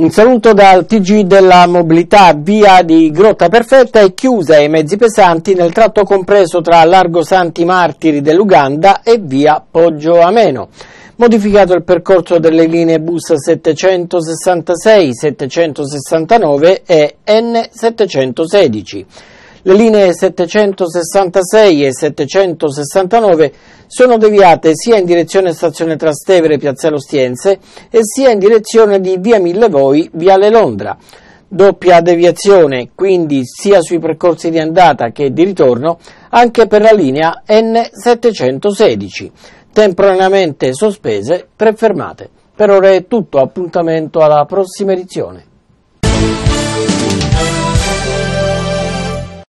Un saluto dal TG della mobilità, via di Grotta Perfetta e chiusa ai mezzi pesanti nel tratto compreso tra Largo Santi Martiri dell'Uganda e via Poggio Ameno. Modificato il percorso delle linee bus 766, 769 e N716. Le linee 766 e 769 sono deviate sia in direzione stazione Trastevere Piazzale Ostiense e sia in direzione di via Millevoi Viale Londra. Doppia deviazione quindi sia sui percorsi di andata che di ritorno anche per la linea N716. Temporaneamente sospese tre fermate. Per ora è tutto, appuntamento alla prossima edizione.